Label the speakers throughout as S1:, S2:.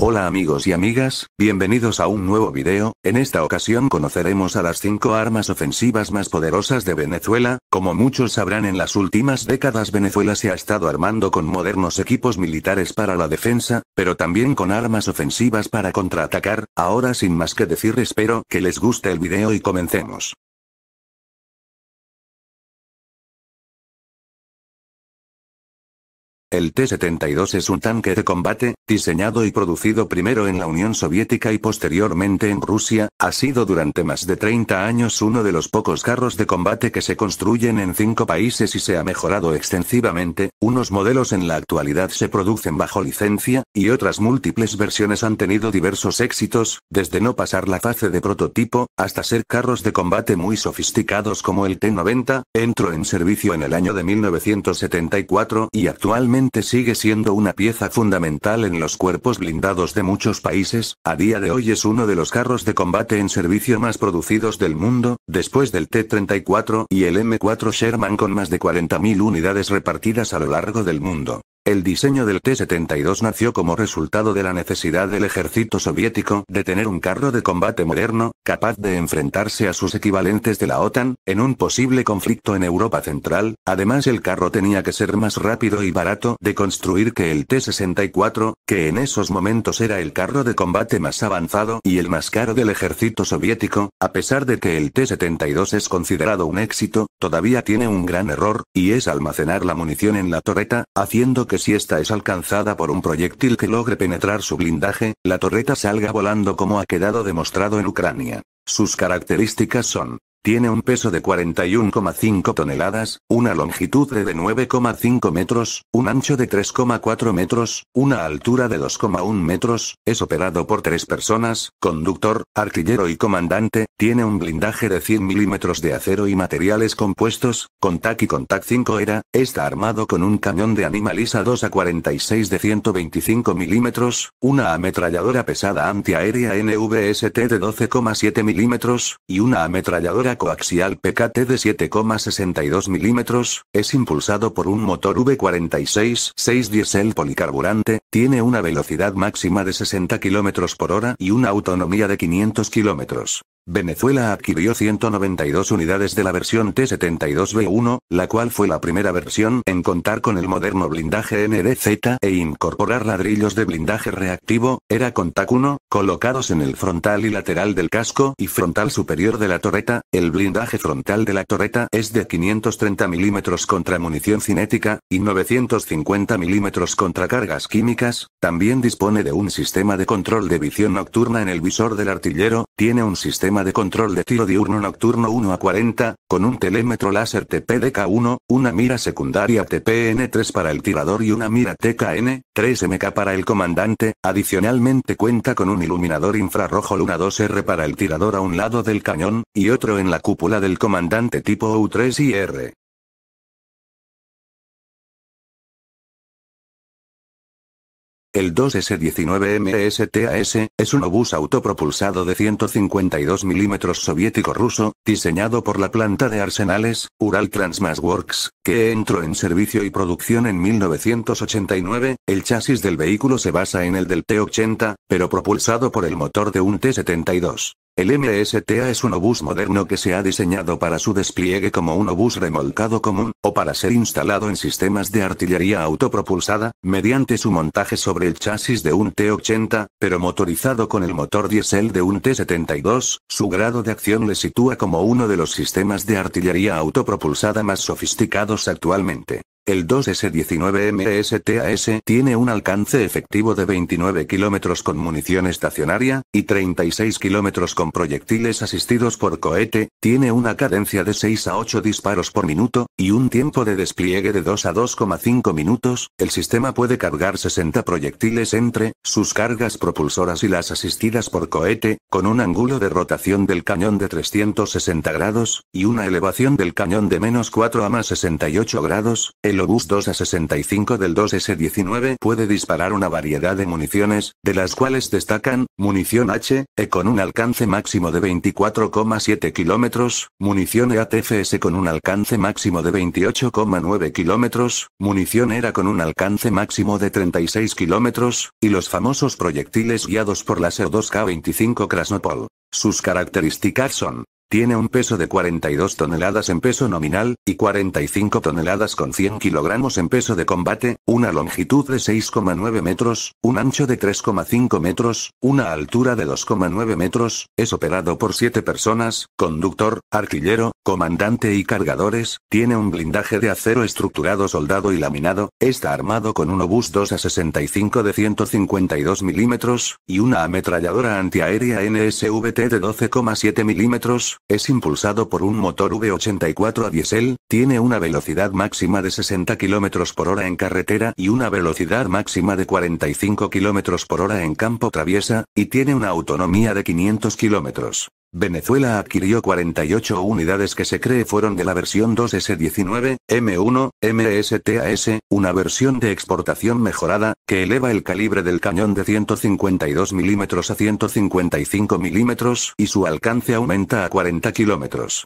S1: Hola amigos y amigas, bienvenidos a un nuevo video, en esta ocasión conoceremos a las 5 armas ofensivas más poderosas de Venezuela, como muchos sabrán en las últimas décadas Venezuela se ha estado armando con modernos equipos militares para la defensa, pero también con armas ofensivas para contraatacar, ahora sin más que decir espero que les guste el video y comencemos. El T-72 es un tanque de combate, diseñado y producido primero en la Unión Soviética y posteriormente en Rusia, ha sido durante más de 30 años uno de los pocos carros de combate que se construyen en cinco países y se ha mejorado extensivamente, unos modelos en la actualidad se producen bajo licencia, y otras múltiples versiones han tenido diversos éxitos, desde no pasar la fase de prototipo, hasta ser carros de combate muy sofisticados como el T-90, entró en servicio en el año de 1974 y actualmente sigue siendo una pieza fundamental en los cuerpos blindados de muchos países, a día de hoy es uno de los carros de combate en servicio más producidos del mundo, después del T-34 y el M4 Sherman con más de 40.000 unidades repartidas a lo largo del mundo. El diseño del T-72 nació como resultado de la necesidad del ejército soviético de tener un carro de combate moderno, capaz de enfrentarse a sus equivalentes de la OTAN, en un posible conflicto en Europa Central, además el carro tenía que ser más rápido y barato de construir que el T-64, que en esos momentos era el carro de combate más avanzado y el más caro del ejército soviético, a pesar de que el T-72 es considerado un éxito, todavía tiene un gran error, y es almacenar la munición en la torreta, haciendo que si esta es alcanzada por un proyectil que logre penetrar su blindaje, la torreta salga volando como ha quedado demostrado en Ucrania. Sus características son tiene un peso de 41,5 toneladas, una longitud de 9,5 metros, un ancho de 3,4 metros, una altura de 2,1 metros, es operado por tres personas, conductor, artillero y comandante, tiene un blindaje de 100 milímetros de acero y materiales compuestos, TAC y TAC 5 era, está armado con un cañón de animaliza 2 a 46 de 125 milímetros, una ametralladora pesada antiaérea NVST de 12,7 milímetros, y una ametralladora coaxial PKT de 7,62 milímetros, es impulsado por un motor V46-6 diésel policarburante, tiene una velocidad máxima de 60 km por hora y una autonomía de 500 km. Venezuela adquirió 192 unidades de la versión T-72B1, la cual fue la primera versión en contar con el moderno blindaje NDZ e incorporar ladrillos de blindaje reactivo, era con TAC 1, colocados en el frontal y lateral del casco y frontal superior de la torreta, el blindaje frontal de la torreta es de 530 mm contra munición cinética, y 950 mm contra cargas químicas, también dispone de un sistema de control de visión nocturna en el visor del artillero, tiene un sistema de control de tiro diurno nocturno 1 a 40, con un telémetro láser TPDK-1, una mira secundaria TPN-3 para el tirador y una mira TKN-3MK para el comandante, adicionalmente cuenta con un iluminador infrarrojo Luna 2R para el tirador a un lado del cañón, y otro en la cúpula del comandante tipo U-3IR. El 2 s 19 MSTAS, es un obús autopropulsado de 152 mm soviético-ruso, diseñado por la planta de arsenales, Ural Works, que entró en servicio y producción en 1989. El chasis del vehículo se basa en el del T-80, pero propulsado por el motor de un T-72. El MSTA es un obús moderno que se ha diseñado para su despliegue como un obús remolcado común, o para ser instalado en sistemas de artillería autopropulsada, mediante su montaje sobre el chasis de un T-80, pero motorizado con el motor diésel de un T-72, su grado de acción le sitúa como uno de los sistemas de artillería autopropulsada más sofisticados actualmente. El 2S-19MSTAS tiene un alcance efectivo de 29 kilómetros con munición estacionaria, y 36 kilómetros con proyectiles asistidos por cohete, tiene una cadencia de 6 a 8 disparos por minuto, y un tiempo de despliegue de 2 a 2,5 minutos, el sistema puede cargar 60 proyectiles entre, sus cargas propulsoras y las asistidas por cohete, con un ángulo de rotación del cañón de 360 grados, y una elevación del cañón de menos 4 a más 68 grados, el obús 2 a 65 del 2S-19 puede disparar una variedad de municiones, de las cuales destacan, munición H, E con un alcance máximo de 24,7 kilómetros, munición EATFS con un alcance máximo de 28,9 kilómetros, munición ERA con un alcance máximo de 36 kilómetros, y los famosos proyectiles guiados por la co 2 k 25 Krasnopol. Sus características son, tiene un peso de 42 toneladas en peso nominal, y 45 toneladas con 100 kilogramos en peso de combate, una longitud de 6,9 metros, un ancho de 3,5 metros, una altura de 2,9 metros, es operado por 7 personas, conductor, artillero, comandante y cargadores, tiene un blindaje de acero estructurado soldado y laminado, está armado con un obús 2 a 65 de 152 milímetros, y una ametralladora antiaérea NSVT de 12,7 milímetros, es impulsado por un motor V84 a diésel, tiene una velocidad máxima de 60 km por hora en carretera y una velocidad máxima de 45 km por hora en campo traviesa, y tiene una autonomía de 500 km. Venezuela adquirió 48 unidades que se cree fueron de la versión 2S19, M1, MSTAS, una versión de exportación mejorada, que eleva el calibre del cañón de 152 mm a 155 mm y su alcance aumenta a 40 kilómetros.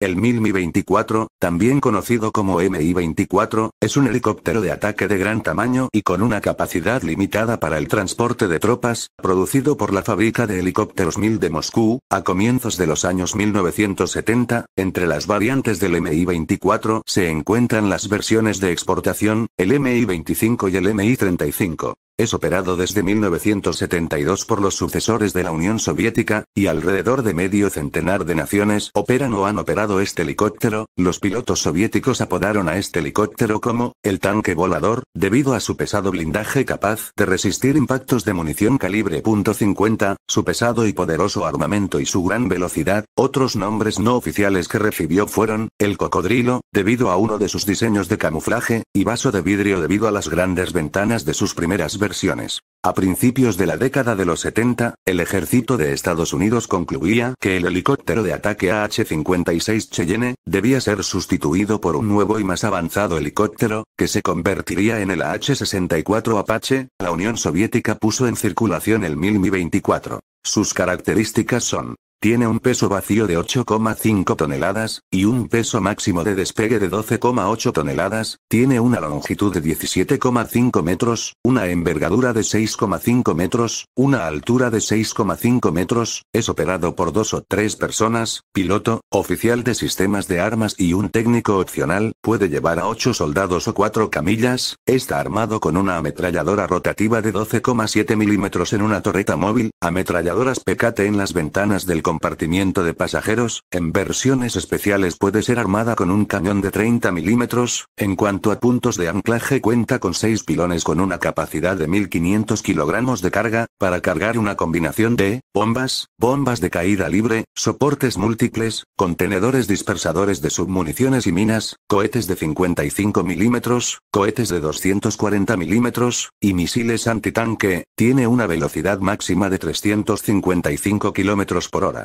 S1: El mi 24 también conocido como MI-24, es un helicóptero de ataque de gran tamaño y con una capacidad limitada para el transporte de tropas, producido por la fábrica de helicópteros MIL de Moscú, a comienzos de los años 1970. Entre las variantes del MI-24 se encuentran las versiones de exportación, el MI-25 y el MI-35. Es operado desde 1972 por los sucesores de la Unión Soviética, y alrededor de medio centenar de naciones operan o han operado este helicóptero. Los pilotos soviéticos apodaron a este helicóptero como el tanque volador, debido a su pesado blindaje capaz de resistir impactos de munición calibre .50, su pesado y poderoso armamento y su gran velocidad. Otros nombres no oficiales que recibió fueron el cocodrilo, debido a uno de sus diseños de camuflaje, y vaso de vidrio debido a las grandes ventanas de sus primeras versiones. A principios de la década de los 70, el ejército de Estados Unidos concluía que el helicóptero de ataque AH-56 Cheyenne debía ser sustituido por un nuevo y más avanzado helicóptero, que se convertiría en el AH-64 Apache. La Unión Soviética puso en circulación el mil Mi-24. Sus características son tiene un peso vacío de 8,5 toneladas, y un peso máximo de despegue de 12,8 toneladas, tiene una longitud de 17,5 metros, una envergadura de 6,5 metros, una altura de 6,5 metros, es operado por dos o tres personas, piloto, oficial de sistemas de armas y un técnico opcional, puede llevar a 8 soldados o 4 camillas, está armado con una ametralladora rotativa de 12,7 milímetros en una torreta móvil, ametralladoras PKT en las ventanas del compartimiento de pasajeros, en versiones especiales puede ser armada con un cañón de 30 milímetros, en cuanto a puntos de anclaje cuenta con 6 pilones con una capacidad de 1500 kilogramos de carga, para cargar una combinación de, bombas, bombas de caída libre, soportes múltiples, contenedores dispersadores de submuniciones y minas, cohetes de 55 milímetros, cohetes de 240 milímetros, y misiles antitanque, tiene una velocidad máxima de 355 kilómetros por hora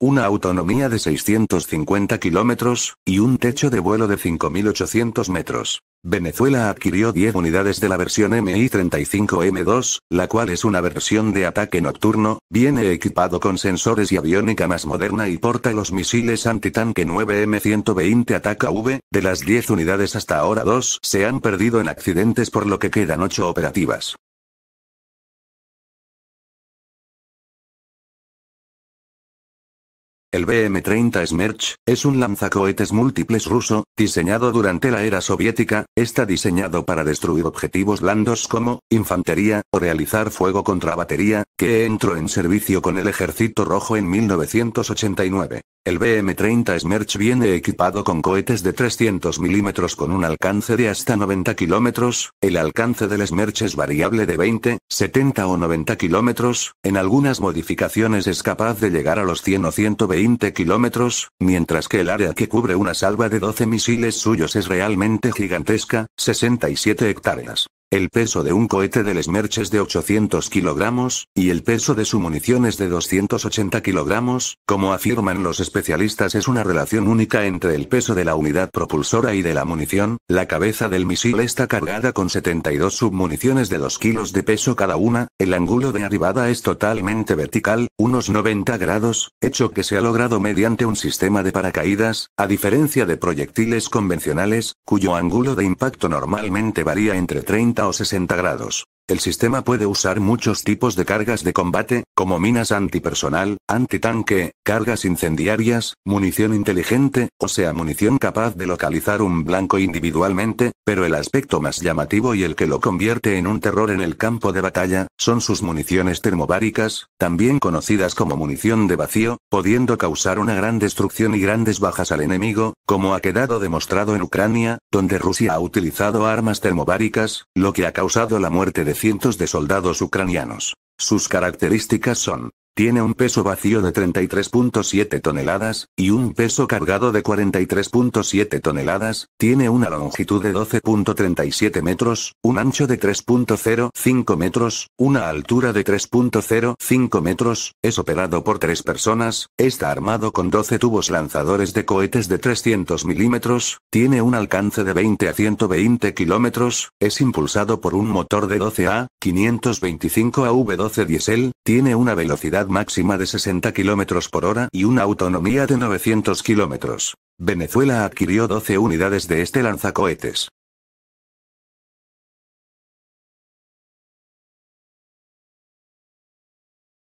S1: una autonomía de 650 kilómetros, y un techo de vuelo de 5.800 metros. Venezuela adquirió 10 unidades de la versión MI-35M2, la cual es una versión de ataque nocturno, viene equipado con sensores y aviónica más moderna y porta los misiles antitanque 9M120 Ataca V. De las 10 unidades hasta ahora 2 se han perdido en accidentes por lo que quedan 8 operativas. El BM-30 Smerch, es un lanzacohetes múltiples ruso, diseñado durante la era soviética, está diseñado para destruir objetivos blandos como, infantería, o realizar fuego contra batería, que entró en servicio con el Ejército Rojo en 1989. El BM-30 Smerch viene equipado con cohetes de 300 milímetros con un alcance de hasta 90 kilómetros, el alcance del Smerch es variable de 20, 70 o 90 kilómetros, en algunas modificaciones es capaz de llegar a los 100 o 120 kilómetros, mientras que el área que cubre una salva de 12 misiles suyos es realmente gigantesca, 67 hectáreas. El peso de un cohete del Smerch es de 800 kilogramos, y el peso de su munición es de 280 kilogramos, como afirman los especialistas es una relación única entre el peso de la unidad propulsora y de la munición, la cabeza del misil está cargada con 72 submuniciones de 2 kilos de peso cada una, el ángulo de arribada es totalmente vertical, unos 90 grados, hecho que se ha logrado mediante un sistema de paracaídas, a diferencia de proyectiles convencionales, cuyo ángulo de impacto normalmente varía entre 30 o 60 grados. El sistema puede usar muchos tipos de cargas de combate, como minas antipersonal, antitanque, cargas incendiarias, munición inteligente, o sea munición capaz de localizar un blanco individualmente, pero el aspecto más llamativo y el que lo convierte en un terror en el campo de batalla, son sus municiones termobáricas, también conocidas como munición de vacío, pudiendo causar una gran destrucción y grandes bajas al enemigo, como ha quedado demostrado en Ucrania, donde Rusia ha utilizado armas termobáricas, lo que ha causado la muerte de cientos de soldados ucranianos. Sus características son tiene un peso vacío de 33.7 toneladas, y un peso cargado de 43.7 toneladas, tiene una longitud de 12.37 metros, un ancho de 3.05 metros, una altura de 3.05 metros, es operado por tres personas, está armado con 12 tubos lanzadores de cohetes de 300 milímetros, tiene un alcance de 20 a 120 kilómetros, es impulsado por un motor de 12A, 525 AV12 diésel, tiene una velocidad máxima de 60 km por hora y una autonomía de 900 km. Venezuela adquirió 12 unidades de este lanzacohetes.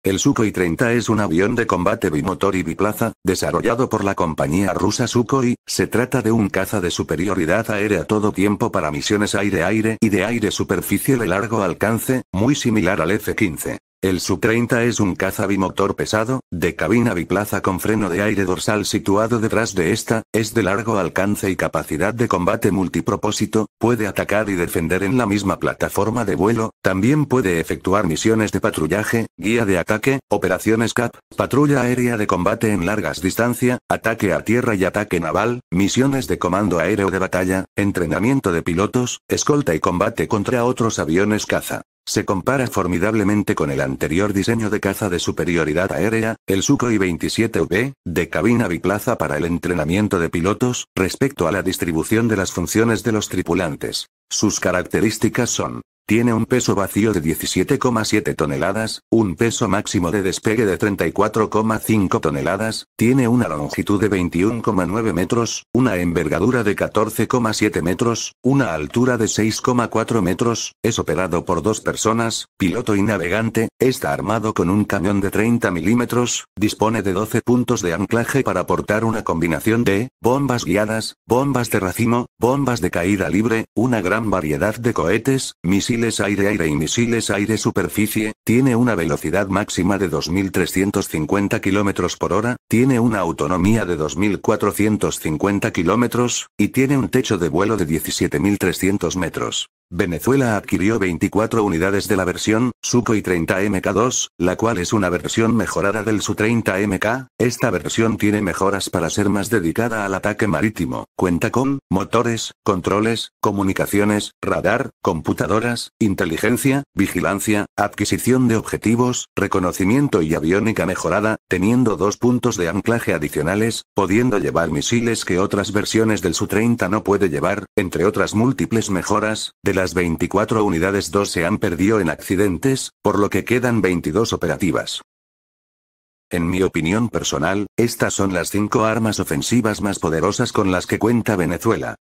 S1: El Sukhoi 30 es un avión de combate bimotor y biplaza, desarrollado por la compañía rusa Sukhoi, se trata de un caza de superioridad aérea todo tiempo para misiones aire-aire y de aire-superficie de largo alcance, muy similar al F-15. El Su-30 es un caza bimotor pesado, de cabina biplaza con freno de aire dorsal situado detrás de esta, es de largo alcance y capacidad de combate multipropósito, puede atacar y defender en la misma plataforma de vuelo, también puede efectuar misiones de patrullaje, guía de ataque, operaciones CAP, patrulla aérea de combate en largas distancias, ataque a tierra y ataque naval, misiones de comando aéreo de batalla, entrenamiento de pilotos, escolta y combate contra otros aviones caza. Se compara formidablemente con el anterior diseño de caza de superioridad aérea, el Sukhoi 27V, de cabina biplaza para el entrenamiento de pilotos, respecto a la distribución de las funciones de los tripulantes. Sus características son tiene un peso vacío de 17,7 toneladas, un peso máximo de despegue de 34,5 toneladas, tiene una longitud de 21,9 metros, una envergadura de 14,7 metros, una altura de 6,4 metros, es operado por dos personas, piloto y navegante, está armado con un cañón de 30 milímetros, dispone de 12 puntos de anclaje para portar una combinación de bombas guiadas, bombas de racimo, bombas de caída libre, una gran variedad de cohetes, misiles misiles aire-aire y misiles aire-superficie, tiene una velocidad máxima de 2.350 km por hora, tiene una autonomía de 2.450 km, y tiene un techo de vuelo de 17.300 metros. Venezuela adquirió 24 unidades de la versión Suco y 30MK2, la cual es una versión mejorada del Su-30MK. Esta versión tiene mejoras para ser más dedicada al ataque marítimo. Cuenta con motores, controles, comunicaciones, radar, computadoras, inteligencia, vigilancia, adquisición de objetivos, reconocimiento y aviónica mejorada, teniendo dos puntos de anclaje adicionales, pudiendo llevar misiles que otras versiones del Su-30 no puede llevar, entre otras múltiples mejoras, de la las 24 unidades 2 se han perdido en accidentes, por lo que quedan 22 operativas. En mi opinión personal, estas son las 5 armas ofensivas más poderosas con las que cuenta Venezuela.